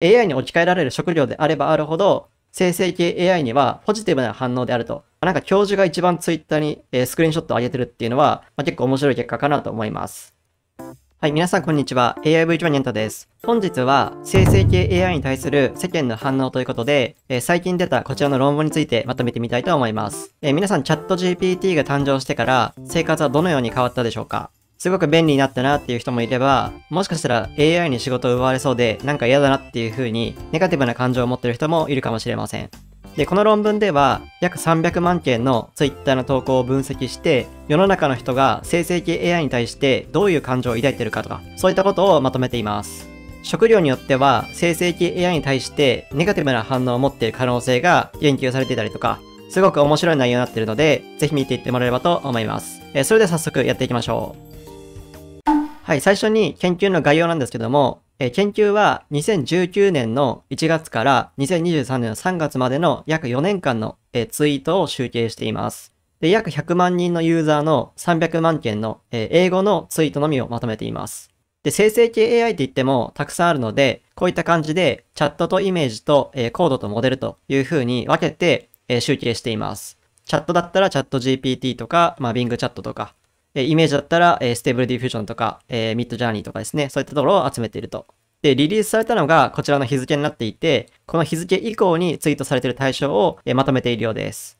AI に置き換えられる食料であればあるほど、生成系 AI にはポジティブな反応であると。なんか教授が一番ツイッターにスクリーンショットを上げてるっていうのは、まあ、結構面白い結果かなと思います。はい、皆さんこんにちは。AIV1 ニャンタです。本日は生成系 AI に対する世間の反応ということで、えー、最近出たこちらの論文についてまとめてみたいと思います。えー、皆さんチャット GPT が誕生してから生活はどのように変わったでしょうかすごく便利になったなっていう人もいれば、もしかしたら AI に仕事を奪われそうで、なんか嫌だなっていう風に、ネガティブな感情を持ってる人もいるかもしれません。で、この論文では、約300万件の Twitter の投稿を分析して、世の中の人が生成系 AI に対してどういう感情を抱いてるかとか、そういったことをまとめています。食料によっては、生成系 AI に対してネガティブな反応を持っている可能性が言及されていたりとか、すごく面白い内容になっているので、ぜひ見ていってもらえればと思います。えそれでは早速やっていきましょう。はい、最初に研究の概要なんですけども、え研究は2019年の1月から2023年の3月までの約4年間の、えツイートを集計しています。で、約100万人のユーザーの300万件の、え英語のツイートのみをまとめています。で、生成系 AI って言ってもたくさんあるので、こういった感じでチャットとイメージと、えコードとモデルという風に分けて、え集計しています。チャットだったらチャット GPT とか、まあ、Bing チャットとか、えイメージだったら、えステーブルディフュージョンとか、えミッドジャーニーとかですね、そういったところを集めていると。で、リリースされたのがこちらの日付になっていて、この日付以降にツイートされている対象を、えまとめているようです。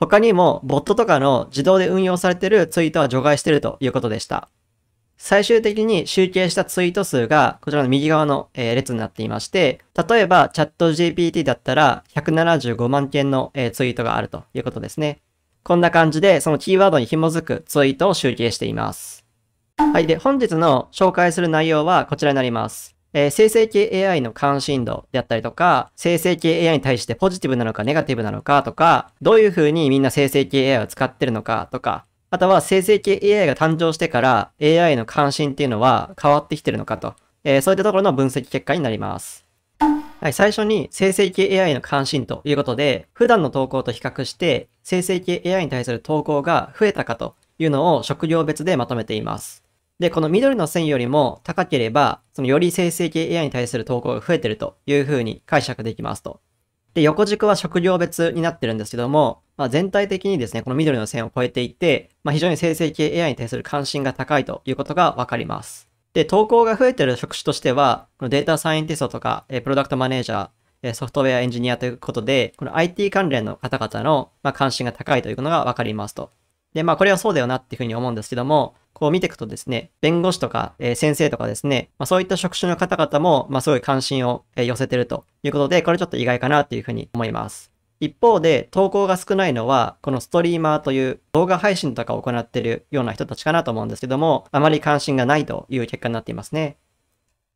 他にも、ボットとかの自動で運用されているツイートは除外しているということでした。最終的に集計したツイート数がこちらの右側の列になっていまして、例えばチャット GPT だったら175万件のツイートがあるということですね。こんな感じで、そのキーワードに紐づくツイートを集計しています。はい。で、本日の紹介する内容はこちらになります。えー、生成系 AI の関心度であったりとか、生成系 AI に対してポジティブなのかネガティブなのかとか、どういう風にみんな生成系 AI を使ってるのかとか、あとは生成系 AI が誕生してから AI の関心っていうのは変わってきてるのかと、えー、そういったところの分析結果になります。はい、最初に生成系 AI の関心ということで、普段の投稿と比較して、生成系 AI に対する投稿が増えたかというのを職業別でまとめています。で、この緑の線よりも高ければ、そのより生成系 AI に対する投稿が増えてるというふうに解釈できますと。で、横軸は職業別になってるんですけども、まあ、全体的にですね、この緑の線を超えていて、まあ、非常に生成系 AI に対する関心が高いということがわかります。で、投稿が増えてる職種としては、このデータサイエンティストとか、えプロダクトマネージャー、えソフトウェアエンジニアということで、この IT 関連の方々の、ま関心が高いというのがわかりますと。で、まあこれはそうだよなっていうふうに思うんですけども、こう見ていくとですね、弁護士とか、え先生とかですね、まあ、そういった職種の方々も、まあ、すごい関心を、え寄せてるということで、これちょっと意外かなっていうふうに思います。一方で投稿が少ないのは、このストリーマーという動画配信とかを行っているような人たちかなと思うんですけども、あまり関心がないという結果になっていますね。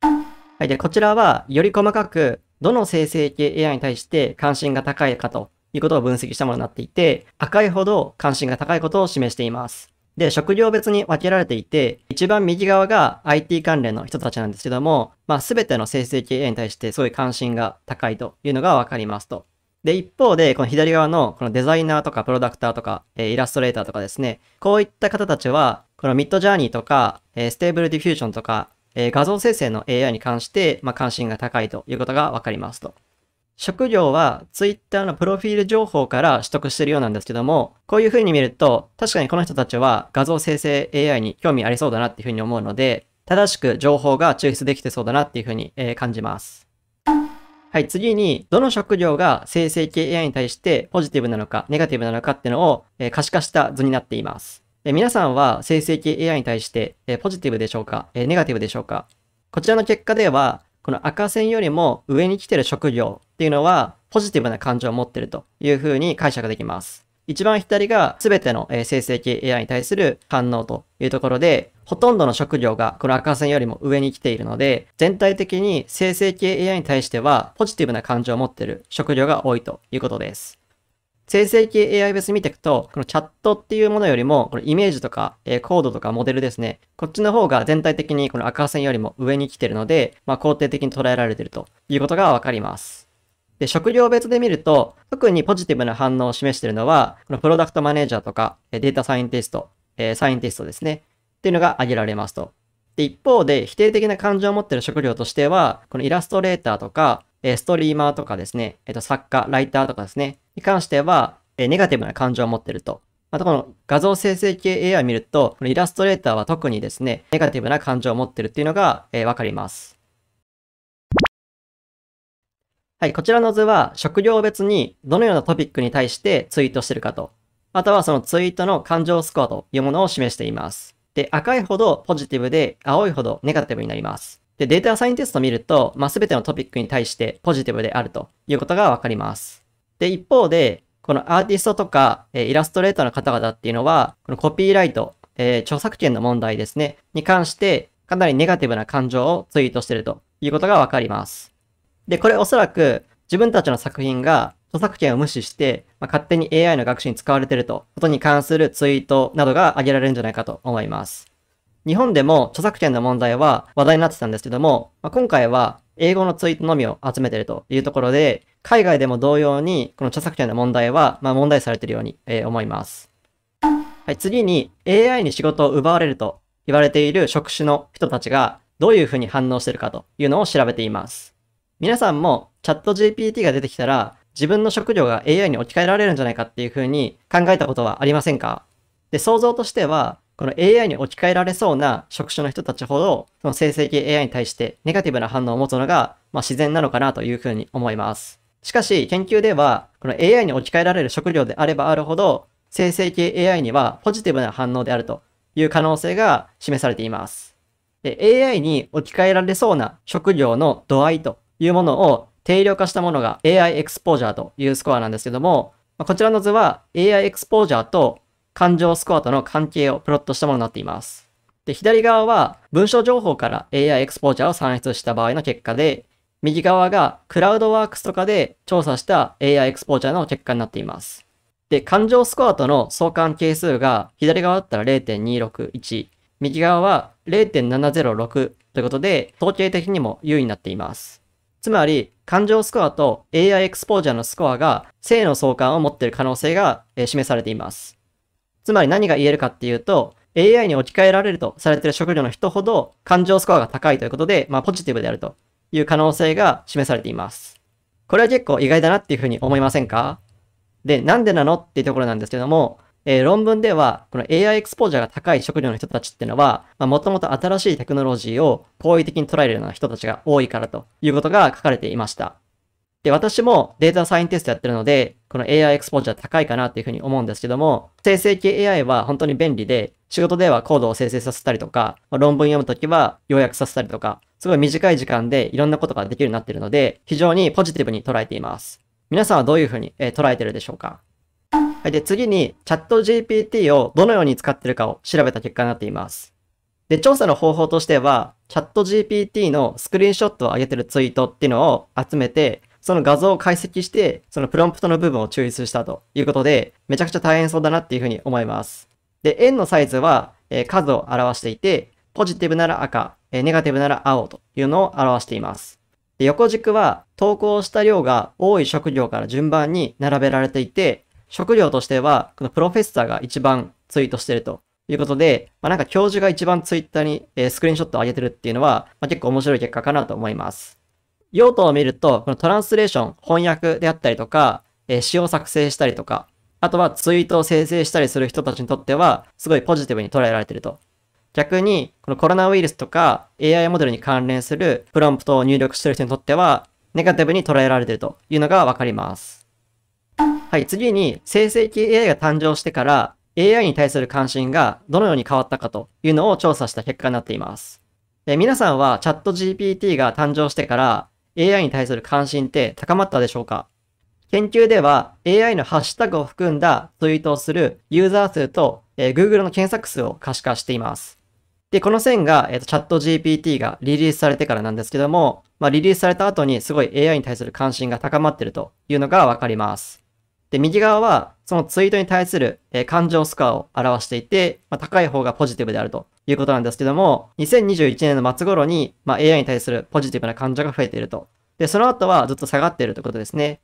はい。で、こちらはより細かく、どの生成系 AI に対して関心が高いかということを分析したものになっていて、赤いほど関心が高いことを示しています。で、職業別に分けられていて、一番右側が IT 関連の人たちなんですけども、まあ、全ての生成系 AI に対してすごい関心が高いというのがわかりますと。で、一方で、この左側の、このデザイナーとかプロダクターとか、えー、イラストレーターとかですね、こういった方たちは、このミッドジャーニーとか、えー、ステーブルディフュージョンとか、えー、画像生成の AI に関して、まあ、関心が高いということがわかりますと。職業は Twitter のプロフィール情報から取得してるようなんですけども、こういう風に見ると、確かにこの人たちは画像生成 AI に興味ありそうだなっていう風に思うので、正しく情報が抽出できてそうだなっていう風に、え感じます。はい、次に、どの職業が生成系 AI に対してポジティブなのか、ネガティブなのかっていうのを、え可視化した図になっています。え皆さんは生成系 AI に対して、えポジティブでしょうか、えネガティブでしょうかこちらの結果では、この赤線よりも上に来てる職業っていうのは、ポジティブな感情を持ってるというふうに解釈できます。一番左が全ての生成系 AI に対する反応というところで、ほとんどの職業がこの赤線よりも上に来ているので、全体的に生成系 AI に対してはポジティブな感情を持っている職業が多いということです。生成系 AI 別見ていくと、このチャットっていうものよりも、このイメージとか、えー、コードとかモデルですね。こっちの方が全体的にこの赤線よりも上に来ているので、まあ、肯定的に捉えられているということがわかります。で、職業別で見ると、特にポジティブな反応を示しているのは、このプロダクトマネージャーとか、データサイエンティスト、えサイエンティストですね。っていうのが挙げられますと。で、一方で、否定的な感情を持っている職業としては、このイラストレーターとか、えストリーマーとかですね、えっ、と、作家、ライターとかですね、に関しては、えネガティブな感情を持っていると。またこの画像生成系 AI を見ると、このイラストレーターは特にですね、ネガティブな感情を持っているっていうのが、えー、わかります。はい、こちらの図は職業別にどのようなトピックに対してツイートしてるかと、あとはそのツイートの感情スコアというものを示しています。で、赤いほどポジティブで、青いほどネガティブになります。で、データサイエンティストを見ると、まあ、全てのトピックに対してポジティブであるということがわかります。で、一方で、このアーティストとか、えイラストレーターの方々っていうのは、このコピーライト、えー、著作権の問題ですね、に関して、かなりネガティブな感情をツイートしてるということがわかります。で、これおそらく自分たちの作品が著作権を無視して、まあ、勝手に AI の学習に使われてると、ことに関するツイートなどが挙げられるんじゃないかと思います。日本でも著作権の問題は話題になってたんですけども、まあ、今回は英語のツイートのみを集めてるというところで、海外でも同様にこの著作権の問題は、まあ、問題されてるように、えー、思います。はい、次に AI に仕事を奪われると言われている職種の人たちがどういうふうに反応してるかというのを調べています。皆さんもチャット GPT が出てきたら自分の職業が AI に置き換えられるんじゃないかっていうふうに考えたことはありませんかで、想像としては、この AI に置き換えられそうな職種の人たちほど、その生成系 AI に対してネガティブな反応を持つのが、まあ、自然なのかなというふうに思います。しかし、研究では、この AI に置き換えられる職業であればあるほど、生成系 AI にはポジティブな反応であるという可能性が示されています。で AI に置き換えられそうな職業の度合いというものを定量化したものが AI エクスポージャーというスコアなんですけども、まこちらの図は AI エクスポージャーと感情スコアとの関係をプロットしたものになっています。で、左側は文章情報から AI エクスポージャーを算出した場合の結果で、右側がクラウドワークスとかで調査した AI エクスポージャーの結果になっています。で、感情スコアとの相関係数が左側だったら0.261、右側は0.706ということで、統計的にも優位になっています。つまり、感情スコアと AI エクスポージャーのスコアが正の相関を持っている可能性が示されています。つまり何が言えるかっていうと、AI に置き換えられるとされている職業の人ほど感情スコアが高いということで、まあ、ポジティブであるという可能性が示されています。これは結構意外だなっていうふうに思いませんかで、なんでなのっていうところなんですけども、えー、論文では、この AI エクスポージャーが高い職業の人たちってのは、もともと新しいテクノロジーを好意的に捉えるような人たちが多いからということが書かれていました。で、私もデータサイエンティストやってるので、この AI エクスポージャー高いかなっていうふうに思うんですけども、生成系 AI は本当に便利で、仕事ではコードを生成させたりとか、まあ、論文読むときは要約させたりとか、すごい短い時間でいろんなことができるようになっているので、非常にポジティブに捉えています。皆さんはどういうふうに、え捉えてるでしょうかはい、で、次に、チャット GPT をどのように使ってるかを調べた結果になっています。で、調査の方法としては、チャット GPT のスクリーンショットを上げてるツイートっていうのを集めて、その画像を解析して、そのプロンプトの部分を抽出したということで、めちゃくちゃ大変そうだなっていうふうに思います。で、円のサイズは、えー、数を表していて、ポジティブなら赤、えー、ネガティブなら青というのを表しています。で横軸は投稿した量が多い職業から順番に並べられていて、職業としては、このプロフェッサーが一番ツイートしてるということで、まあ、なんか教授が一番ツイッターに、えスクリーンショットを上げてるっていうのは、まあ、結構面白い結果かなと思います。用途を見ると、このトランスレーション、翻訳であったりとか、え詩を作成したりとか、あとはツイートを生成したりする人たちにとっては、すごいポジティブに捉えられてると。逆に、このコロナウイルスとか AI モデルに関連するプロンプトを入力してる人にとっては、ネガティブに捉えられてるというのがわかります。はい、次に生成系 AI が誕生してから AI に対する関心がどのように変わったかというのを調査した結果になっています。え皆さんはチャット GPT が誕生してから AI に対する関心って高まったでしょうか研究では AI のハッシュタグを含んだツイートをするユーザー数と、えー、Google の検索数を可視化しています。で、この線が、えーと、チャット GPT がリリースされてからなんですけども、まあ、リリースされた後にすごい AI に対する関心が高まっているというのがわかります。で、右側は、そのツイートに対する、え感情スコアを表していて、まあ、高い方がポジティブであるということなんですけども、2021年の末頃に、まあ、AI に対するポジティブな感情が増えていると。で、その後はずっと下がっているということですね。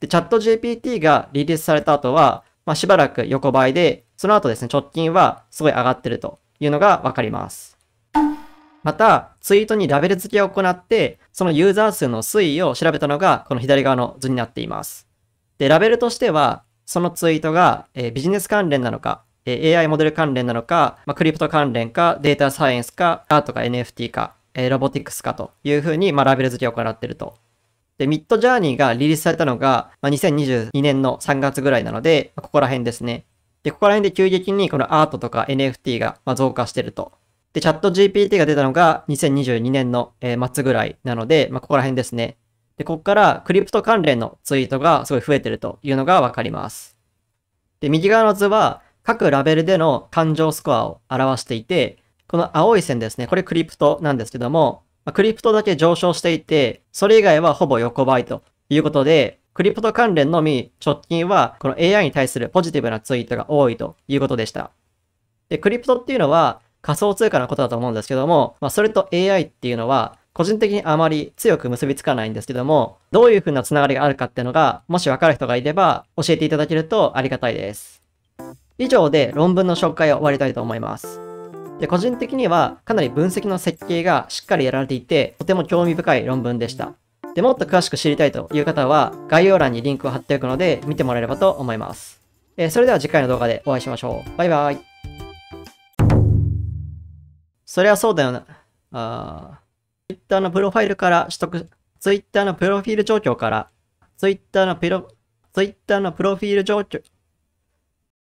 で、チャット GPT がリリースされた後は、まあ、しばらく横ばいで、その後ですね、直近はすごい上がってるというのがわかります。また、ツイートにラベル付けを行って、そのユーザー数の推移を調べたのが、この左側の図になっています。で、ラベルとしては、そのツイートが、えー、ビジネス関連なのか、えー、AI モデル関連なのか、まあ、クリプト関連か、データサイエンスか、アートか NFT か、えー、ロボティクスかというふうに、まあ、ラベル付けを行っていると。で、ミッドジャーニーがリリースされたのが、まあ、2022年の3月ぐらいなので、まあ、ここら辺ですね。で、ここら辺で急激にこのアートとか NFT が、まあ、増加してると。で、チャット GPT が出たのが2022年の、えー、末ぐらいなので、まあ、ここら辺ですね。で、ここからクリプト関連のツイートがすごい増えてるというのがわかります。で、右側の図は各ラベルでの感情スコアを表していて、この青い線ですね、これクリプトなんですけども、クリプトだけ上昇していて、それ以外はほぼ横ばいということで、クリプト関連のみ直近はこの AI に対するポジティブなツイートが多いということでした。で、クリプトっていうのは仮想通貨のことだと思うんですけども、まあ、それと AI っていうのは個人的にあまり強く結びつかないんですけども、どういう風なつながりがあるかっていうのが、もしわかる人がいれば、教えていただけるとありがたいです。以上で論文の紹介を終わりたいと思います。で個人的にはかなり分析の設計がしっかりやられていて、とても興味深い論文でした。でもっと詳しく知りたいという方は、概要欄にリンクを貼っておくので、見てもらえればと思います。えー、それでは次回の動画でお会いしましょう。バイバイ。それはそうだよな。あー。Twitter のプロファイルから取得、Twitter のプロフィール状況から、Twitter のプロ、Twitter のプロフィール状況、